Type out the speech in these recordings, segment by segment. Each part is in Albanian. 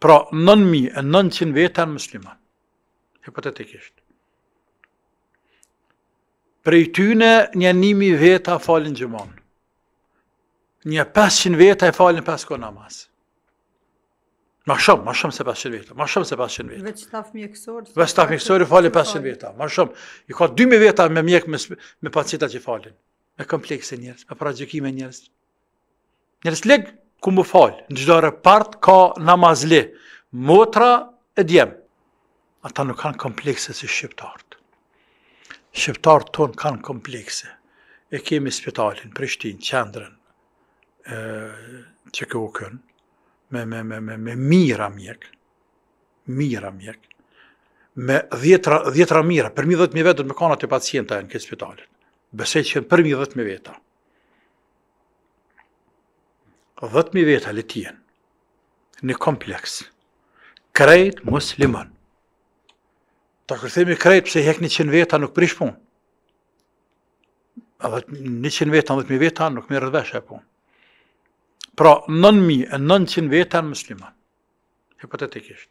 Pra, 9.900 veta në musliman. Hipotetikisht. Prej tyne, një nimi veta falin gjëmonë. Një 500 veta e falin 5 kona masë. Ma shumë, ma shumë se 500 veta, ma shumë se 500 veta. Veç staf mjekësori. falin 500 veta, ma shumë. I ka 2.000 veta me mjekë me, me pacita që falin. Me komplekse njërës, me pra gjëkime njërës. Njërës legë ku më falë, në gjdo repart ka namazli, motra e djem. Ata nuk kanë komplekse si shqiptartë. Shqiptartë tonë kanë komplekse. E kemi spitalin, Prishtinë, qendrën, që kjo kënë, me, me, me, me, mira mjekë, mira mjekë, me dhjetra, mira, përmi dhëtë mi vetë dhëtë me kanë atë pacienta e në këtë spitalin. Bëse që përmi dhëtë mi vetë dhëtë veta vetë halë në kompleks, krejt muslimon. Ta kërthemi krejt, pëse hek një veta nuk prish punë. Në një qënë veta, në dhëtë nuk mi rëdhëvesh e punë. Pra, nënë mi, nënë në muslimon. Hipotetikisht.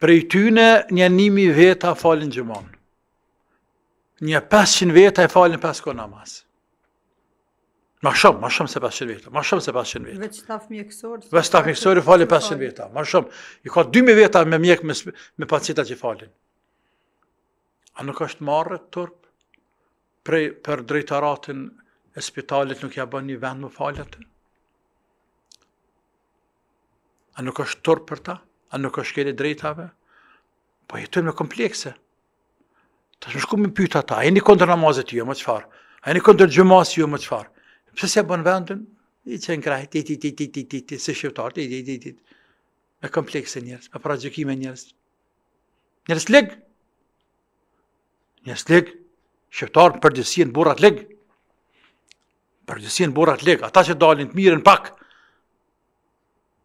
Prej tyne, një nimi vetë, falin gjëmonë. Një 500 vetë, e falin 5 konamasë. Ma shumë, ma shumë se 500 veta, ma shumë se 500 veta. Veç staf mjekësori. Veç staf mjekësori fali 500 veta, ma shumë. I ka 2.000 veta me mjekë me, me pacita që falin. A nuk është marrë të tërpë? Prej për drejtaratin e spitalit nuk ja bën një vend më falet? A nuk është tërpë për ta? A nuk është kjeri drejtave? Po jetojnë me komplekse. Ta shumë shku me pyta ta, e një kondër namazet ju, jo më qëfar? A e një kondër gjëmas ju, jo më qëfar? Pse s'e bën vendin? I qenë krah ti ti ti ti ti ti se shëtor ti ti ti. Me komplekse njerëz, me prajgjime njerëz. Njerëz lek. Njerëz lek. Shëtor për të sinë burrat lek. Për të sinë burrat Ata që dalin të mirën pak.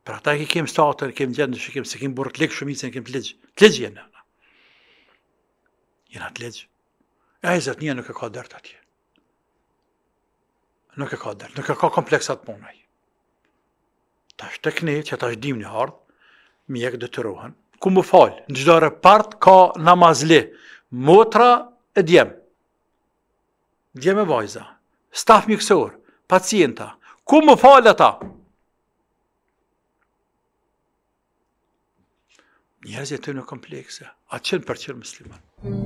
Për ata që kem stator, kem gjendë, që kem se kem burrat lek shumë se kem pleç. Pleç jena. Jena pleç. Ai zot njëna nuk e ka dërt atje nuk e ka dërë, nuk e ka kompleksat punaj. Ta është tekni që ta është dim një ardhë, mjekë dhe të rohen, Ku më falë, në gjdo repart ka namazli, motra e djemë, djemë e vajza, staf mjëksor, pacienta, ku më falë ata? Njerëzit të në komplekse, atë qënë për qënë muslimanë.